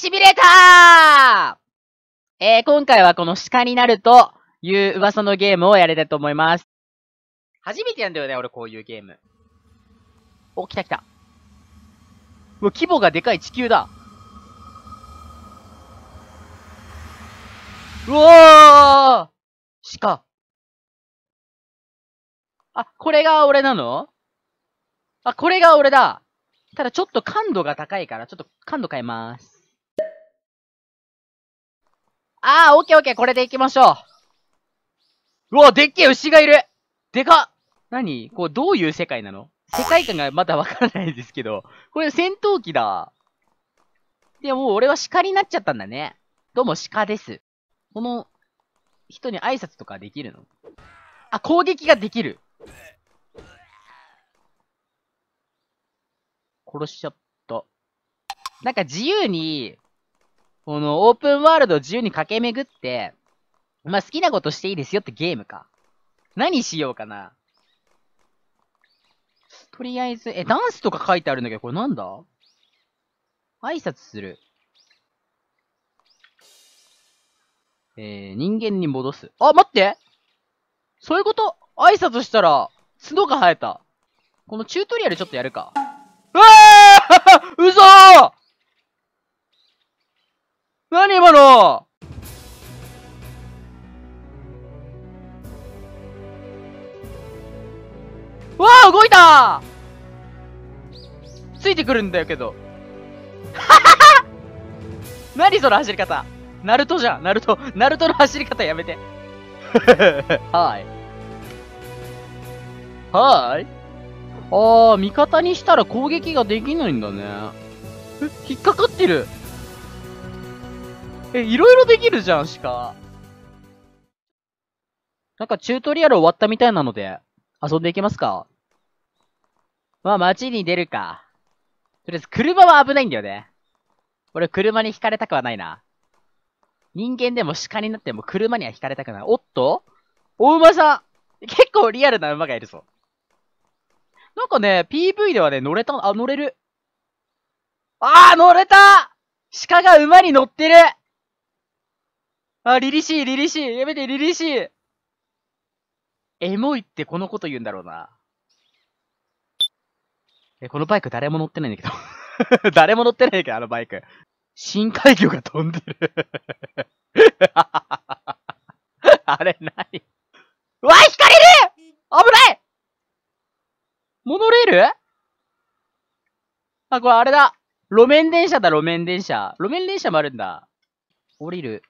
痺れたえー、今回はこの鹿になるという噂のゲームをやりたいと思います。初めてなんだよね、俺こういうゲーム。お、来た来た。うわ、規模がでかい地球だ。うおー鹿。あ、これが俺なのあ、これが俺だ。ただちょっと感度が高いから、ちょっと感度変えます。ああ、オッケーオッケー、これで行きましょう。うわ、でっけえ牛がいるでかっ何こう、どういう世界なの世界観がまだわからないですけど。これ戦闘機だ。でも、俺は鹿になっちゃったんだね。どうも鹿です。この、人に挨拶とかできるのあ、攻撃ができる。殺しちゃった。なんか自由に、このオープンワールドを自由に駆け巡って、まあ、好きなことしていいですよってゲームか。何しようかな。とりあえず、え、ダンスとか書いてあるんだけど、これなんだ挨拶する。えー、人間に戻す。あ、待ってそういうこと挨拶したら、角が生えた。このチュートリアルちょっとやるか。うわー 嘘何今のわあ動いたついてくるんだよけど。何その走り方ナルトじゃんナルト、ナルトの走り方やめて。はい。はい。あー、味方にしたら攻撃ができないんだね。え、引っかかってるえ、いろいろできるじゃん、鹿。なんかチュートリアル終わったみたいなので、遊んでいけますかまあ、街に出るか。とりあえず、車は危ないんだよね。俺、車に惹かれたくはないな。人間でも鹿になっても車には惹かれたくない。おっとお馬さん結構リアルな馬がいるぞ。なんかね、PV ではね、乗れた、あ、乗れる。あー乗れた鹿が馬に乗ってるあ、リリシー、リリシー、やめて、リリシー。エモいってこのこと言うんだろうな。え、このバイク誰も乗ってないんだけど 誰も乗ってないんだけど、あのバイク。深海魚が飛んでる あれな何うわ、引かれる危ないモノレールあ、これあれだ。路面電車だ、路面電車。路面電車もあるんだ。降りる。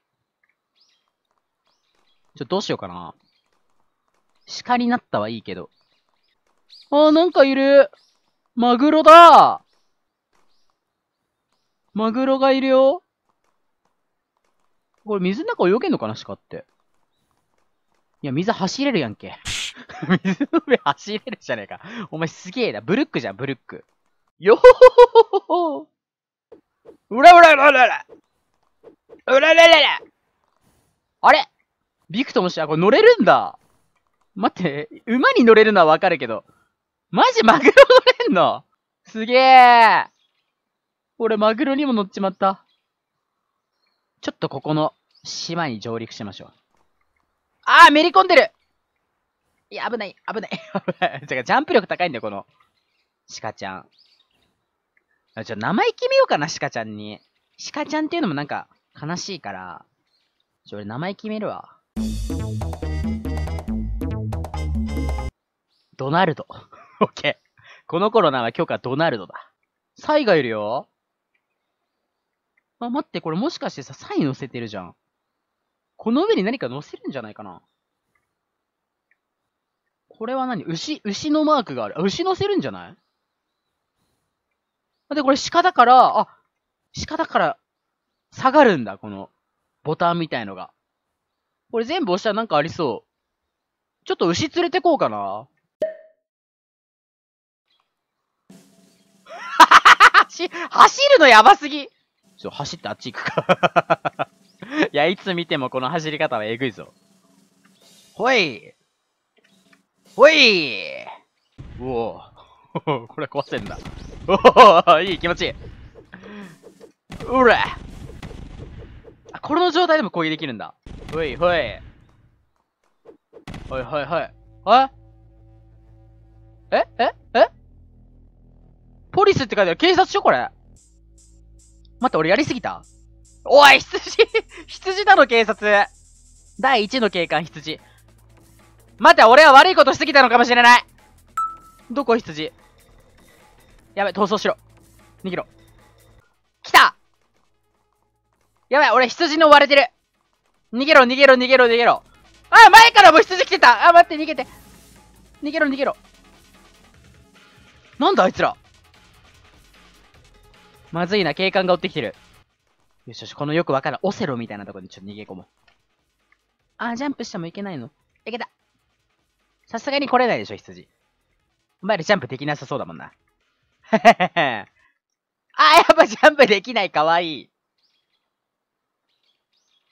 ちょ、どうしようかな。鹿になったはいいけど。あー、なんかいるマグロだマグロがいるよこれ水の中泳げんのかな鹿って。いや、水走れるやんけ。水の上走れるじゃねえか。お前すげえな。ブルックじゃん、ブルック。よほほほほほうらうらうらうらうらうらうらうらあれビクともし、あ、これ乗れるんだ。待って、馬に乗れるのはわかるけど。マジマグロ乗れんのすげえ。俺マグロにも乗っちまった。ちょっとここの島に上陸しましょう。ああ、めり込んでるいや、危ない、危ない、じゃあ、ジャンプ力高いんだよ、この、鹿ちゃん。あちょ、名前決めようかな、鹿ちゃんに。鹿ちゃんっていうのもなんか、悲しいから。ちょ、俺名前決めるわ。ドナルド。オッケー。この頃なら許可ドナルドだ。サイがいるよ。あ、待って、これもしかしてさ、サイ乗せてるじゃん。この上に何か乗せるんじゃないかな。これは何牛、牛のマークがある。あ、牛乗せるんじゃないで、これ鹿だから、あ、鹿だから、下がるんだ、この、ボタンみたいのが。これ全部押したらなんかありそう。ちょっと牛連れてこうかな。走、走るのやばすぎちょ、走ってあっち行くか いや、いつ見てもこの走り方はえぐいぞ。ほいほいうおほ、これ壊せんだ。おおいい、気持ちいい。うらあ、この状態でも攻撃できるんだ。ほいほい。ほいほいほい。ええええポリスって書いてある。警察署これ。待って、俺やりすぎたおい、羊 羊だろ、警察第1の警官、羊。待って、俺は悪いことしすぎたのかもしれないどこ、羊やべ、逃走しろ。逃げろ。来たやばい、俺羊に追われてる逃げろ、逃げろ、逃げろ、逃げろ。あ、前からも羊来てたあ、待って、逃げて。逃げろ、逃げろ。なんだ、あいつら。まずいな、警官が追ってきてる。よしよし、このよくわからん、オセロみたいなとこでちょっと逃げ込もう。あ、ジャンプしてもいけないの。いけた。さすがに来れないでしょ、羊。お前らジャンプできなさそうだもんな。あ、やっぱジャンプできない、かわいい。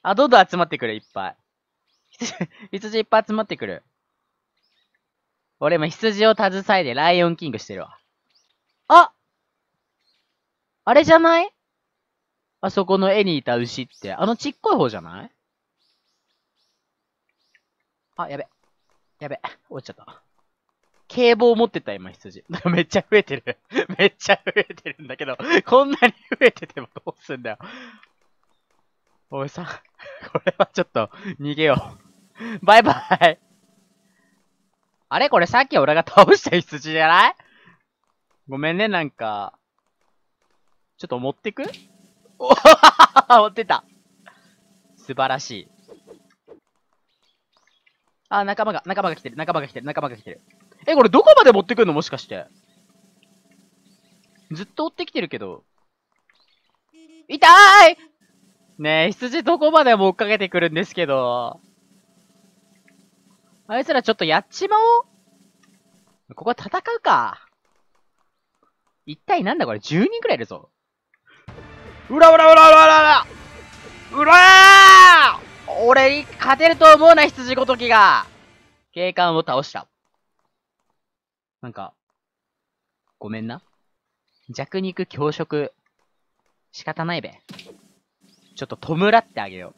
あ、どんどん集まってくる、いっぱい。羊、羊いっぱい集まってくる。俺も羊を携えでライオンキングしてるわ。ああれじゃないあそこの絵にいた牛って、あのちっこい方じゃないあ、やべ。やべ。落ちちゃった。警棒持ってた、今、羊。めっちゃ増えてる めっちゃ増えてるんだけどこんなに増えててもどうすんだよおいさ、これはちょっと、逃げようバイバイあれこれさっき俺が倒した羊じゃないごめんね、なんか。ちょっと持ってくおは 持ってた。素晴らしい。あ、仲間が、仲間が来てる、仲間が来てる、仲間が来てる。え、これどこまで持ってくんのもしかして。ずっと追ってきてるけど。痛いねえ、羊どこまでも追っかけてくるんですけど。あいつらちょっとやっちまおうここは戦うか。一体なんだこれ ?10 人くらいいるぞ。うらうらうらうらうらうらうら俺に勝てると思うな、羊ごときが警官を倒した。なんか、ごめんな。弱肉強食。仕方ないべ。ちょっと弔ってあげよ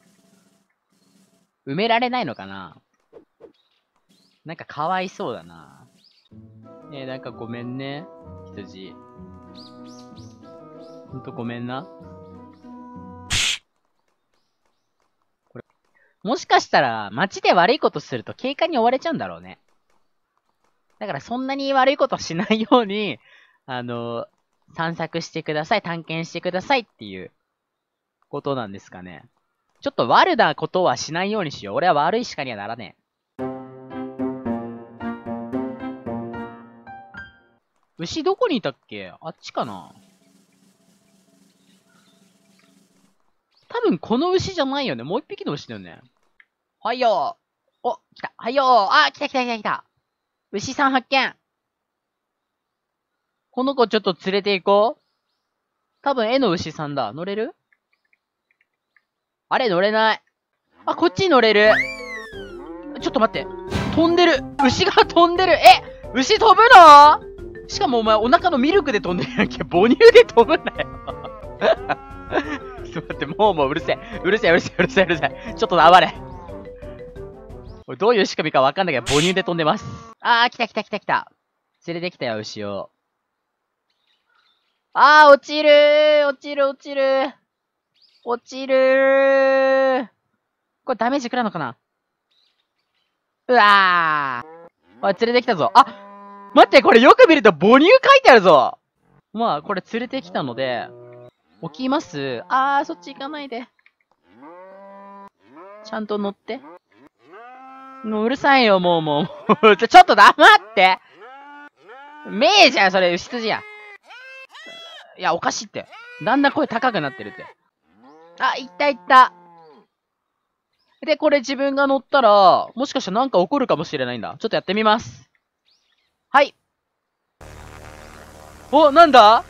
う。埋められないのかななんかかわいそうだな。ねえ、なんかごめんね、羊。ほんとごめんな。これ、もしかしたら街で悪いことすると警官に追われちゃうんだろうね。だからそんなに悪いことしないように、あの、散策してください、探検してくださいっていうことなんですかね。ちょっと悪なことはしないようにしよう。俺は悪いしかにはならねえ。牛どこにいたっけあっちかな多分この牛じゃないよね。もう一匹の牛だよね。はいよー。お、来た。はいよー。あ、来た来た来た来た。牛さん発見。この子ちょっと連れて行こう。多分絵の牛さんだ。乗れるあれ乗れない。あ、こっち乗れる。ちょっと待って。飛んでる。牛が飛んでる。え牛飛ぶのしかもお前お腹のミルクで飛んでるやんけ。母乳で飛ぶんだよ。ちょっと待って、もうもううるせえ。うるせえ、うるせえ、うるせえ、うるせえ。ちょっと暴れ。どういう仕組みかわかんないけど、母乳で飛んでます。あー、来た来た来た来た。連れてきたよ、牛を。あー、落ちるー落ちる落ちる落ちるこれダメージ食らうのかなうわー。い、連れてきたぞ。あ待ってこれよく見ると母乳書いてあるぞまあ、これ連れてきたので、起きますあー、そっち行かないで。ちゃんと乗って。もううるさいよ、もうもう。ちょっと黙ってめえじゃん、それ、牛羊やん。いや、おかしいって。だんだん声高くなってるって。あ、いったいった。で、これ自分が乗ったら、もしかしたらなんか起こるかもしれないんだ。ちょっとやってみます。はい。お、なんだ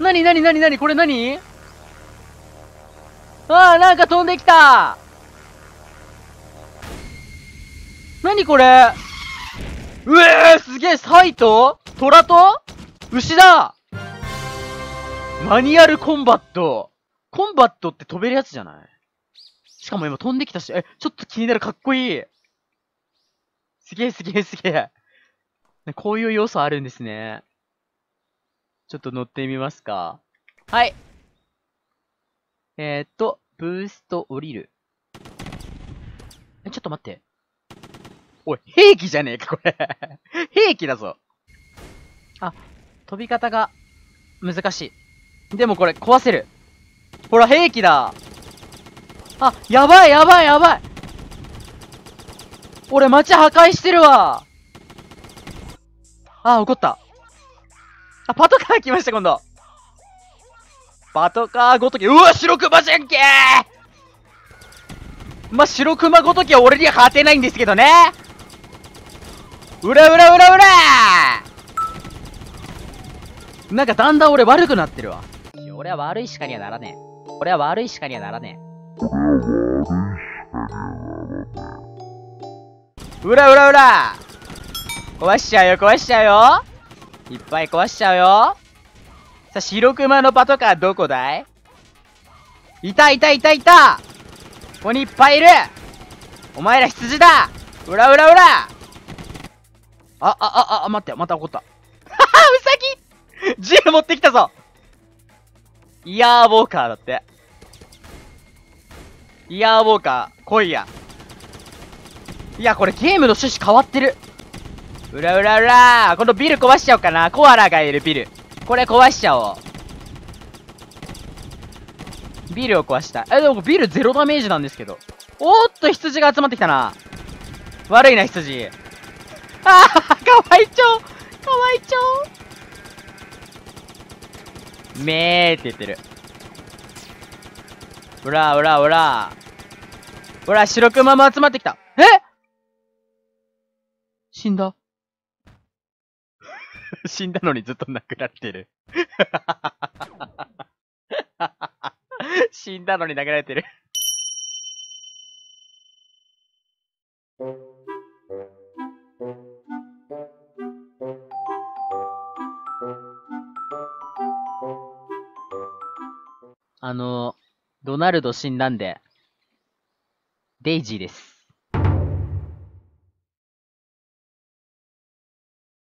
なになになになにこれなにああ、なんか飛んできたなにこれうえー、すげえサイト虎と牛だマニュアルコンバットコンバットって飛べるやつじゃないしかも今飛んできたし、え、ちょっと気になる、かっこいいすげえすげえすげえ。こういう要素あるんですね。ちょっと乗ってみますか。はい。えー、っと、ブースト降りる。え、ちょっと待って。おい、兵器じゃねえか、これ 兵器だぞ。あ、飛び方が難しい。でもこれ壊せる。ほら、兵器だ。あ、やばいやばいやばい。俺街破壊してるわ。あ、怒った。あ、パトカー来ました、今度。パトカーごとき、うわ、白熊じゃんけーま白熊ごときは俺には勝てないんですけどね。うらうらうらうらなんかだんだん俺悪くなってるわ。これは悪いしかにはならねえ。これは悪いしかはならねえ。にはならねえ。うらうらうら壊しちゃうよ、壊しちゃうよいっぱい壊しちゃうよさあ、白熊のパトカーどこだいいたいたいたいたここにいっぱいいるお前ら羊だうらうらうらあ、あ、あ、あ、待って、また怒った。は は、ウサギ銃持ってきたぞイヤーウォーカーだって。イヤーウォーカー、来いや。いや、これゲームの趣旨変わってる。うらうらうらこのビル壊しちゃおうかな。コアラがいるビル。これ壊しちゃおう。ビルを壊した。え、でもビルゼロダメージなんですけど。おっと、羊が集まってきたな。悪いな、羊。あーかわいちょうかわいちょうめーって言ってる。ほら、ほら、ほら。ほら、白熊も集まってきた。え死んだ。死んだのにずっと亡くなってる 死んだのに殴られてるあの、ドナルド死んだんで、デイジーです。